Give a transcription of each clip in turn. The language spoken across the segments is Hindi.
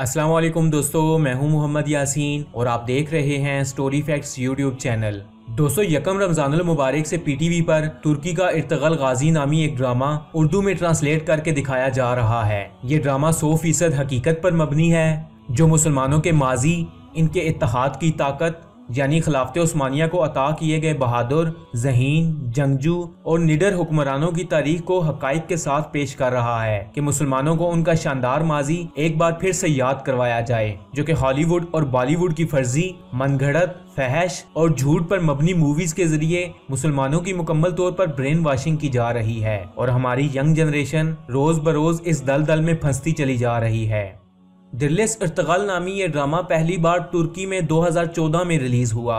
अस्सलाम वालेकुम दोस्तों मैं हूं मोहम्मद यासीन और आप देख रहे हैं स्टोरी फैक्ट्स यूट्यूब चैनल दोस्तों यकम रमजानुल मुबारक से पीटीवी पर तुर्की का इर्तगल गाजी नामी एक ड्रामा उर्दू में ट्रांसलेट करके दिखाया जा रहा है ये ड्रामा सौ फीसद हकीकत पर मबनी है जो मुसलमानों के माजी इनके इतिहाद की ताकत यानी खिलाफत ओस्मानिया को अता किए गए बहादुर जहीन जंगजू और निडर हुक्मरानों की तारीख को हक के साथ पेश कर रहा है कि मुसलमानों को उनका शानदार माजी एक बार फिर से याद करवाया जाए जो कि हॉलीवुड और बॉलीवुड की फर्जी मनगढ़ फहश और झूठ पर मबनी मूवीज के जरिए मुसलमानों की मुकम्मल तौर पर ब्रेन वॉशिंग की जा रही है और हमारी यंग जनरेशन रोज बरोज इस दल दल में फंसती चली जा रही है दिल्लिस इरतगाल नामी ये ड्रामा पहली बार तुर्की में 2014 में रिलीज़ हुआ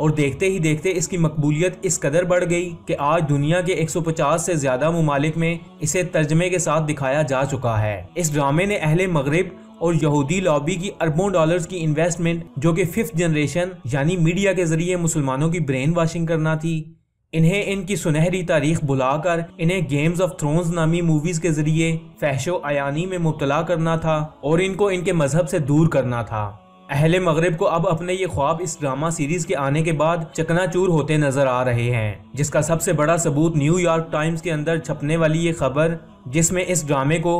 और देखते ही देखते इसकी मकबूलियत इस कदर बढ़ गई कि आज दुनिया के 150 से ज़्यादा ममालिक में इसे तर्जमे के साथ दिखाया जा चुका है इस ड्रामे ने अहले मगरब और यहूदी लॉबी की अरबों डॉलर्स की इन्वेस्टमेंट जो कि फिफ्थ जनरेशन यानी मीडिया के जरिए मुसलमानों की ब्रेन वॉशिंग करना थी इन्हें इनकी सुनहरी तारीख बुलाकर इन्हें गेम्स ऑफ थ्रोन्स नामी मूवीज के जरिए फैशो आयानी में मुबतला करना था और इनको इनके मजहब से दूर करना था अहल मगरब को अब अपने ये ख्वाब इस ड्रामा सीरीज के आने के बाद चकनाचूर होते नजर आ रहे हैं जिसका सबसे बड़ा सबूत न्यूयॉर्क टाइम्स के अंदर छपने वाली ये खबर जिसमें इस ड्रामे को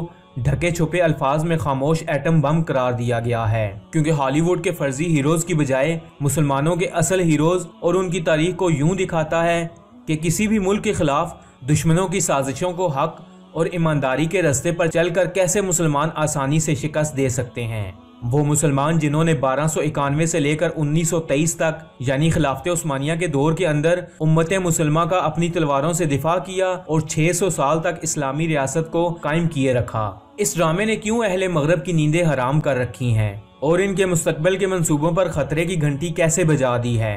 ढके छुपे अल्फाज में खामोश एटम बम करार दिया गया है क्योंकि हॉलीवुड के फर्जी हीरोज की बजाय मुसलमानों के असल हीरोज और उनकी तारीख को यूं दिखाता है कि किसी भी मुल्क के खिलाफ दुश्मनों की साजिशों को हक और ईमानदारी के रस्ते पर चलकर कैसे मुसलमान आसानी से शिकस्त दे सकते हैं वो मुसलमान जिन्होंने बारह सौ इक्यानवे से लेकर उन्नीस सौ तेईस तक यानी खिलाफत उस्मानिया के दौर के अंदर उम्मत मुसलमा का अपनी तलवारों से दिफा किया और छः सौ साल तक इस्लामी रियासत को कायम किए रखा इस ड्रामे ने क्यों अहले मगरब की नींदें हराम कर रखी हैं और इनके मुस्तबल के मंसूबों पर खतरे की घंटी कैसे बजा दी है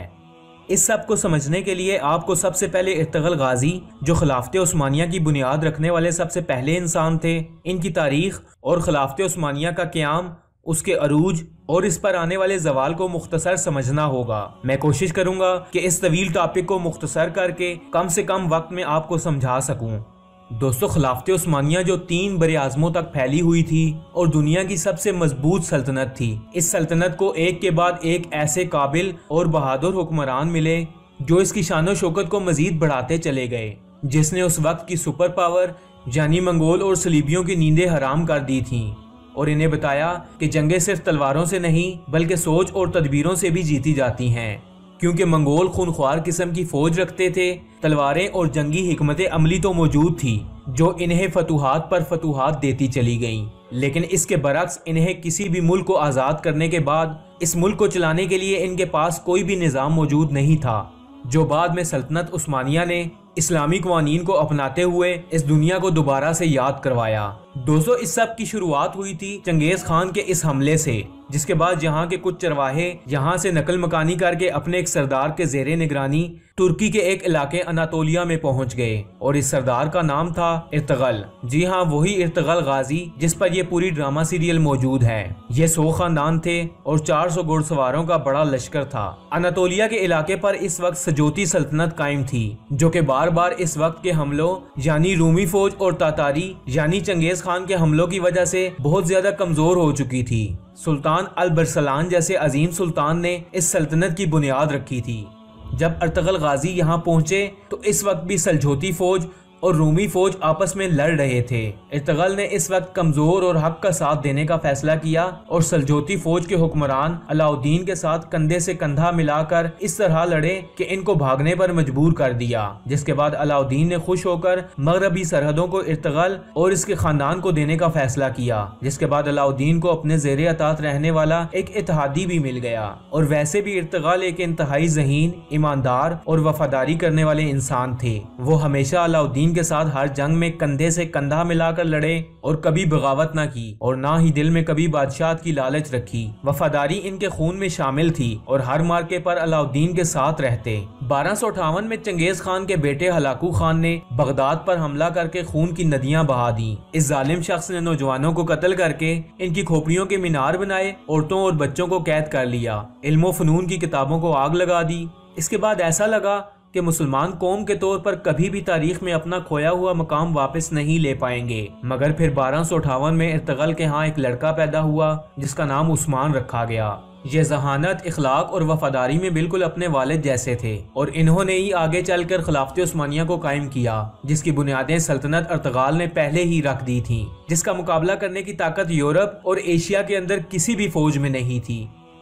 इस सब को समझने के लिए आपको सबसे पहले इरतगल गाजी जो खिलाफत उस्मानिया की बुनियाद रखने वाले सबसे पहले इंसान थे इनकी तारीख और खिलाफत उस्मानिया का क्याम उसके अरूज और इस पर आने वाले जवाल को मुख्तसर समझना होगा मैं कोशिश करूंगा कि इस तवील टॉपिक को मुख्तसर करके कम से कम वक्त में आपको समझा सकूं दोस्तों खिलाफत उस्मानिया जो तीन बड़े आजमों तक फैली हुई थी और दुनिया की सबसे मजबूत सल्तनत थी इस सल्तनत को एक के बाद एक ऐसे काबिल और बहादुर हुक्मरान मिले जो इसकी शान शौकत को मजीद बढ़ाते चले गए जिसने उस वक्त की सुपर पावर यानी मंगोल और सलीबियों की नींदें हराम कर दी थीं और इन्हें बताया कि जंगें सिर्फ तलवारों से नहीं बल्कि सोच और तदबीरों से भी जीती जाती हैं क्योंकि मंगोल खूनख्वार किस्म की फौज रखते थे तलवारें और जंगी हमत अमली तो मौजूद थी जो इन्हें फतूहत पर फतूहत देती चली गईं लेकिन इसके बरक्स इन्हें किसी भी मुल्क को आज़ाद करने के बाद इस मुल्क को चलाने के लिए इनके पास कोई भी निज़ाम मौजूद नहीं था जो बाद में सल्तनत उस्मानिया ने इस्लामी कवानीन को अपनाते हुए इस दुनिया को दोबारा से याद करवाया दोस्तों इस सब की शुरुआत हुई थी चंगेज़ खान के इस हमले से जिसके बाद यहाँ के कुछ चरवाहे यहाँ से नकल मकानी करके अपने एक सरदार के जेर निगरानी तुर्की के एक इलाके अनातोलिया में पहुंच गए और इस सरदार का नाम था इर्तगल जी हाँ वही इर्तगल गाजी जिस पर यह पूरी ड्रामा सीरियल मौजूद है ये सौ खानदान थे और 400 घुड़सवारों का बड़ा लश्कर था अनातोलिया के इलाके पर इस वक्त सजोती सल्तनत कायम थी जो कि बार बार इस वक्त के हमलों यानी रूमी फौज और तातारी यानी चंगेज खान के हमलों की वजह से बहुत ज्यादा कमजोर हो चुकी थी सुल्तान अल बरसलान जैसे अजीम सुल्तान ने इस सल्तनत की बुनियाद रखी थी जब अरतगल गाजी यहाँ पहुंचे तो इस वक्त भी सलझोती फौज और रूमी फौज आपस में लड़ रहे थे इर्तगल ने इस वक्त कमजोर और हक का साथ देने का फैसला किया और सलजोती फौज के हुक्मरान अलाउद्दीन के साथ कंधे से कंधा मिलाकर इस तरह लड़े कि इनको भागने पर मजबूर कर दिया जिसके बाद अलाउद्दीन ने खुश होकर मगरबी सरहदों को इर्तगल और इसके खानदान को देने का फैसला किया जिसके बाद अलाउद्दीन को अपने जेर अतात रहने वाला एक इतिहादी भी मिल गया और वैसे भी इर्तगल एक इंतहाई जहीन ईमानदार और वफादारी करने वाले इंसान थे वो हमेशा अलाउद्दीन टीम के साथ हर जंग में कंधे से कंधा मिलाकर लड़े और कभी बगावत ना की और ना ही दिल में कभी बादशाह की लालच रखी वफादारी इनके खून में शामिल थी और हर मार्के पर अलाउद्दीन के साथ रहते बारह में चंगेज खान के बेटे हलाकू खान ने बगदाद पर हमला करके खून की नदियाँ बहा दी इस जालिम शख्स ने नौजवानों को कत्ल करके इनकी खोपड़ियों के मीनार बनाए औरतों और बच्चों को कैद कर लिया इल्मो फनून की किताबों को आग लगा दी इसके बाद ऐसा लगा कि मुसलमान कौम के तौर पर कभी भी तारीख में अपना खोया हुआ मकाम वापस नहीं ले पाएंगे मगर फिर बारह में इरतगल के यहाँ एक लड़का पैदा हुआ जिसका नाम उस्मान रखा गया ये जहानत इखलाक और वफादारी में बिल्कुल अपने वालिद जैसे थे और इन्होंने ही आगे चलकर खिलाफत उस्मानिया को कायम किया जिसकी बुनियादें सल्तनत अर्तगाल ने पहले ही रख दी थीं जिसका मुकाबला करने की ताकत यूरोप और एशिया के अंदर किसी भी फौज में नहीं थी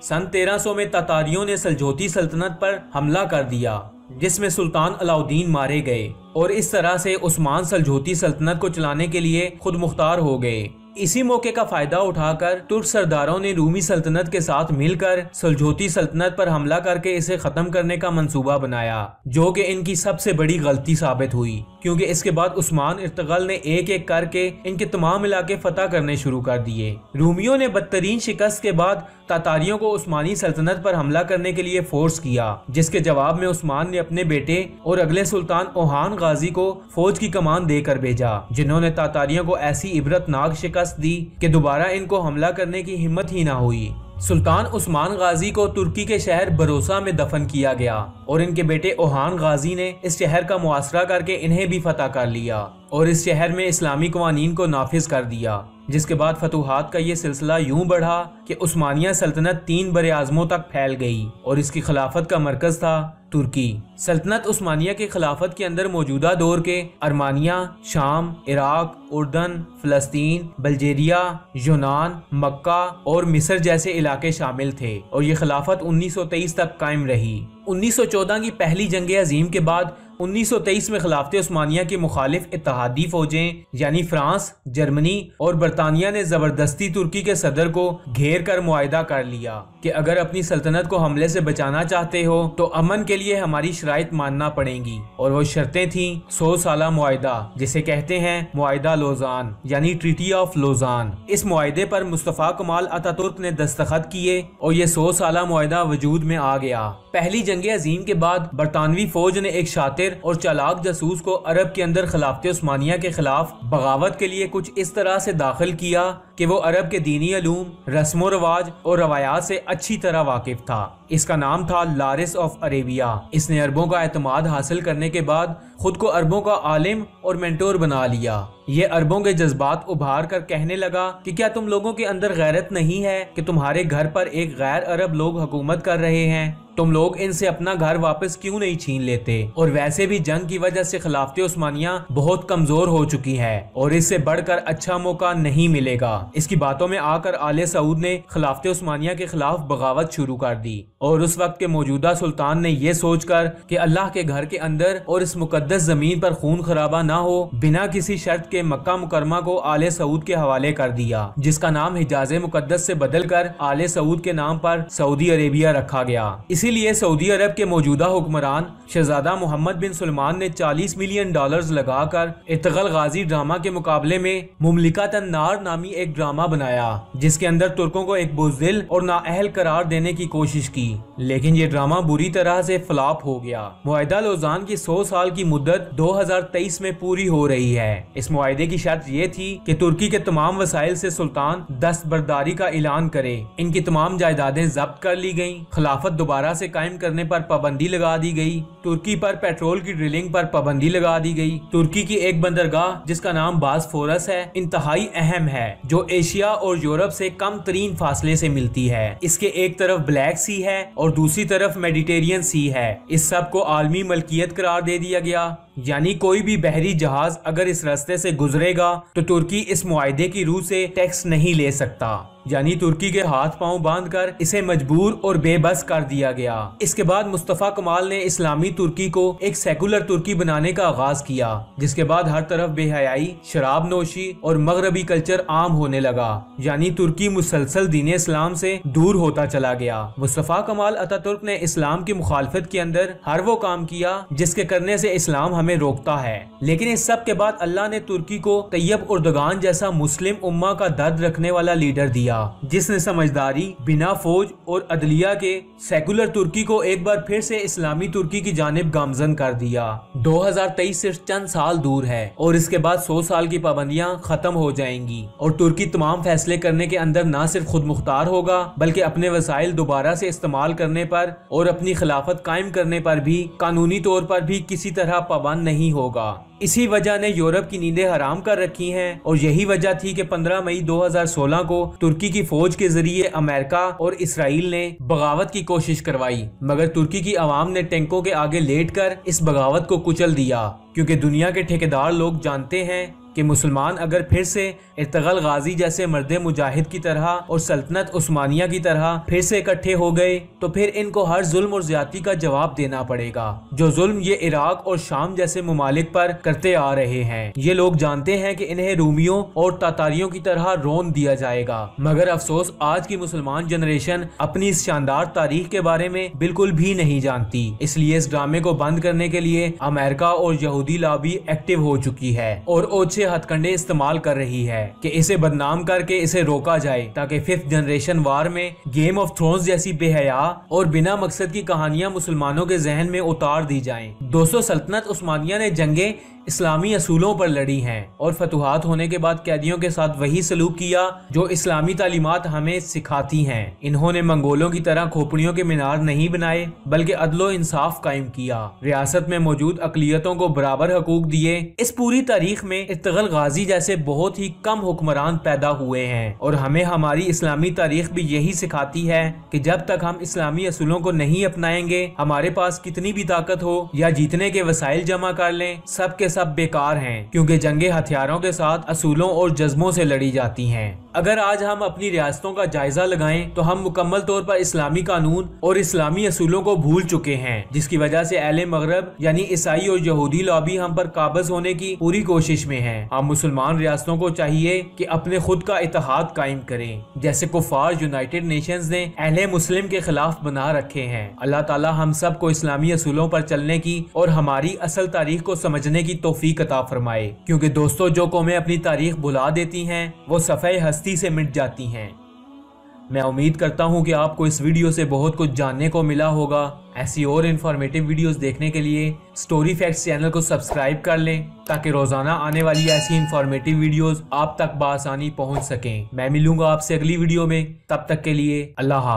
सन 1300 में तातारियों ने सलजोती सल्तनत पर हमला कर दिया जिसमें सुल्तान अलाउद्दीन मारे गए और इस तरह से उस्मान सलजोती सल्तनत को चलाने के लिए खुद मुख्तार हो गए इसी मौके का फायदा उठाकर तुर्क सरदारों ने रूमी सल्तनत के साथ मिलकर सलजोती सल्तनत पर हमला करके इसे खत्म करने का मंसूबा बनाया जो कि इनकी सबसे बड़ी गलती साबित हुई क्योंकि इसके बाद उस्मान इर्तगल ने एक एक करके इनके तमाम इलाके फतह करने शुरू कर दिए रूमियों ने बदतरीन शिकस्त के बाद तातारियों को उस्मानी सल्तनत पर हमला करने के लिए फोर्स किया जिसके जवाब में उस्मान ने अपने बेटे और अगले सुल्तान ओहान गाजी को फौज की कमान देकर भेजा जिन्होंने तातारियों को ऐसी इबरतनाक शिकस्त दी कि दोबारा इनको हमला करने की हिम्मत ही ना हुई सुल्तान उस्मान गाजी को तुर्की के शहर बरोसा में दफन किया गया और इनके बेटे ओहान गाजी ने इस शहर का मुआसरा करके इन्हें भी फतह कर लिया और इस शहर में इस्लामी कवानीन को नाफिज कर दिया जिसके बाद फतूहत का ये सिलसिला यूं बढ़ा कि उस्मानिया सल्तनत तीन बर आजमों तक फैल गई और इसकी खिलाफत का मरकज था तुर्की सल्तनत उस्मानिया के खिलाफत के अंदर मौजूदा दौर के अरमानिया शाम इराक उर्दन फलस्तीन बल्जेरिया यूनान मक्का और मिस्र जैसे इलाके शामिल थे और ये खिलाफत 1923 तक कायम रही 1914 की पहली जंग अजीम के बाद 1923 में खिलाफत उस्मानिया के मुखालिफ इतिहादी फौजें यानी फ्रांस जर्मनी और बरतानिया ने जबरदस्ती तुर्की के सदर को घेर कर मुआदा कर लिया कि अगर अपनी सल्तनत को हमले से बचाना चाहते हो तो अमन के लिए हमारी शराय मानना पड़ेगी और वो शर्तें थी सौ साल मुआदा जिसे कहते हैं मुआदा लोजान यानी ट्रिटी ऑफ लोजान इस मुआदे पर मुस्तफ़ा कमाल अतातुर्क ने दस्तखत किए और ये सौ साल मुआदा वजूद में आ गया पहली जंग अजीम के बाद बरतानवी फौज ने एक शातिर और चालाक जासूस को अरब के अंदर खिलाफत उस्मानिया के खिलाफ बगावत के लिए कुछ इस तरह से दाखिल किया कि वो अरब के दीनी अलूम रस्म रवाज और रवायात से अच्छी तरह वाकिफ था इसका नाम था लारिस ऑफ अरेबिया इसने अरबों का एतमाद हासिल करने के बाद खुद को अरबों का आलिम और मेंटोर बना लिया ये अरबों के जज्बात उभार कर कहने लगा कि क्या तुम लोगों के अंदर गैरत नहीं है कि तुम्हारे घर पर एक गैर अरब लोग हुकूमत कर रहे हैं तुम लोग इनसे अपना घर वापस क्यों नहीं छीन लेते और वैसे भी जंग की वजह से खिलाफत उस्मानिया बहुत कमजोर हो चुकी है और इससे बढ़कर अच्छा मौका नहीं मिलेगा इसकी बातों में आकर आले सऊद ने खिलाफत उस्मानिया के खिलाफ बगावत शुरू कर दी और उस वक्त के मौजूदा सुल्तान ने यह सोचकर कि अल्लाह के घर के अंदर और इस मुकदस मुकदस जमीन पर खून खराबा ना हो बिना किसी शर्त के मक्का मुकरमा को आले सऊद के हवाले कर दिया जिसका नाम हिजाज मुकदस से बदलकर आले सऊद के नाम पर सऊदी अरेबिया रखा गया इसीलिए सऊदी अरब के मौजूदा हुक्मरान शहजादा मोहम्मद बिन सलमान ने 40 मिलियन डॉलर्स लगाकर इतगल गाजी ड्रामा के मुकाबले में मुमलिका तन्नार नामी एक ड्रामा बनाया जिसके अंदर तुर्कों को एक बुजिल और नाअहल करार देने की कोशिश की लेकिन ये ड्रामा बुरी तरह से फ्लॉप हो गया मुहिदा लोजान की सौ साल की मुद्दत 2023 में पूरी हो रही है इस मुआदे की शर्त ये थी कि तुर्की के तमाम वसाइल से सुल्तान दस्तबरदारी का ऐलान करे इनकी तमाम जायदादें जब्त कर ली गयी खिलाफत दोबारा से कायम करने पर पाबंदी लगा दी गई तुर्की पर पेट्रोल की ड्रिलिंग पर पाबंदी लगा दी गई तुर्की की एक बंदरगाह जिसका नाम बास फोरस है इंतहाई अहम है जो एशिया और यूरोप से कम तरीन फासले से मिलती है इसके एक तरफ ब्लैक सी है और दूसरी तरफ मेडिटेरियन सी है इस सब को आलमी मलकियत करार दे दिया गया пока. यानी कोई भी बहरी जहाज अगर इस रास्ते से गुजरेगा तो तुर्की इस मुआदे की रूह से टैक्स नहीं ले सकता यानी तुर्की के हाथ पांव बांधकर इसे मजबूर और बेबस कर दिया गया इसके बाद मुस्तफ़ा कमाल ने इस्लामी तुर्की को एक सेकुलर तुर्की बनाने का आगाज किया जिसके बाद हर तरफ बेहयाई शराब नोशी और मगरबी कल्चर आम होने लगा यानी तुर्की मुसलसल दीन इस्लाम से दूर होता चला गया मुस्तफ़ा कमाल अतातुर्क ने इस्लाम की मुखालफत के अंदर हर वो काम किया जिसके करने से इस्लाम हमें हमें रोकता है लेकिन इस सब के बाद अल्लाह ने तुर्की को तैयब उर्दगान जैसा मुस्लिम उम्मा का दर्द रखने वाला लीडर दिया जिसने समझदारी बिना फौज और अदलिया के सेकुलर तुर्की को एक बार फिर से इस्लामी तुर्की की जानब गामजन कर दिया 2023 सिर्फ चंद साल दूर है और इसके बाद 100 साल की पाबंदियां खत्म हो जाएंगी और तुर्की तमाम फैसले करने के अंदर न सिर्फ खुद मुख्तार होगा बल्कि अपने वसाइल दोबारा से इस्तेमाल करने पर और अपनी खिलाफत कायम करने पर भी कानूनी तौर पर भी किसी तरह पाबंद आसान नहीं होगा इसी वजह ने यूरोप की नींदें हराम कर रखी हैं और यही वजह थी कि 15 मई 2016 को तुर्की की फौज के जरिए अमेरिका और इसराइल ने बगावत की कोशिश करवाई मगर तुर्की की आवाम ने टैंकों के आगे लेट कर इस बगावत को कुचल दिया क्योंकि दुनिया के ठेकेदार लोग जानते हैं कि मुसलमान अगर फिर से इरतगल गाजी जैसे मर्द मुजाहिद की तरह और सल्तनत उस्मानिया की तरह फिर से इकट्ठे हो गए तो फिर इनको हर जुल्म और ज्यादा का जवाब देना पड़ेगा जो जुल्म ये इराक और शाम जैसे ममालिक पर करते आ रहे हैं ये लोग जानते हैं कि इन्हें रूमियों और तातारियों की तरह रोन दिया जाएगा मगर अफसोस आज की मुसलमान जनरेशन अपनी इस शानदार तारीख के बारे में बिल्कुल भी नहीं जानती इसलिए इस ड्रामे को बंद करने के लिए अमेरिका और यहूदी लाबी एक्टिव हो चुकी है और ओछे हथकंडे इस्तेमाल कर रही है कि इसे बदनाम करके इसे रोका जाए ताकि फिफ्थ जनरेशन वार में गेम ऑफ थ्रोन्स जैसी बेहया और बिना मकसद की कहानियां मुसलमानों के जहन में उतार दी जाए दोस्तों सल्तनत उस्मानिया ने जंगे इस्लामी असूलों पर लड़ी हैं और फतुहात होने के बाद कैदियों के साथ वही सलूक किया जो इस्लामी तालीमत हमें सिखाती हैं इन्होंने मंगोलों की तरह खोपड़ियों के मीनार नहीं बनाए बल्कि अदलो इंसाफ कायम किया रियासत में मौजूद अकलीतों को बराबर हकूक दिए इस पूरी तारीख में इस्तगल गाजी जैसे बहुत ही कम हुक्मरान पैदा हुए हैं और हमें हमारी इस्लामी तारीख भी यही सिखाती है की जब तक हम इस्लामी असूलों को नहीं अपनाएंगे हमारे पास कितनी भी ताकत हो या जीतने के वसाइल जमा कर लें सबके सब बेकार हैं क्योंकि जंगे हथियारों के साथ असूलों और जज्बों से लड़ी जाती हैं अगर आज हम अपनी रियासतों का जायजा लगाएं तो हम मुकम्मल तौर पर इस्लामी कानून और इस्लामी असूलों को भूल चुके हैं जिसकी वजह से अहल मगरब यानी ईसाई और यहूदी लॉबी हम पर काबज होने की पूरी कोशिश में है हम मुसलमान रियासतों को चाहिए कि अपने खुद का इतिहाद कायम करें जैसे कुफार यूनाइटेड नेशन ने अहल मुस्लिम के खिलाफ बना रखे हैं अल्लाह ताला हम सब को इस्लामी असूलों पर चलने की और हमारी असल तारीख को समझने की तोफीक अता फरमाए क्योंकि दोस्तों जो कौमें अपनी तारीख भुला देती हैं वो सफ़े हस्ती सख्ती से मिट जाती हैं मैं उम्मीद करता हूं कि आपको इस वीडियो से बहुत कुछ जानने को मिला होगा ऐसी और इन्फॉर्मेटिव वीडियोस देखने के लिए स्टोरी फैक्ट्स चैनल को सब्सक्राइब कर लें ताकि रोजाना आने वाली ऐसी इन्फॉर्मेटिव वीडियोस आप तक बासानी पहुंच सकें मैं मिलूंगा आपसे अगली वीडियो में तब तक के लिए अल्लाह हाफ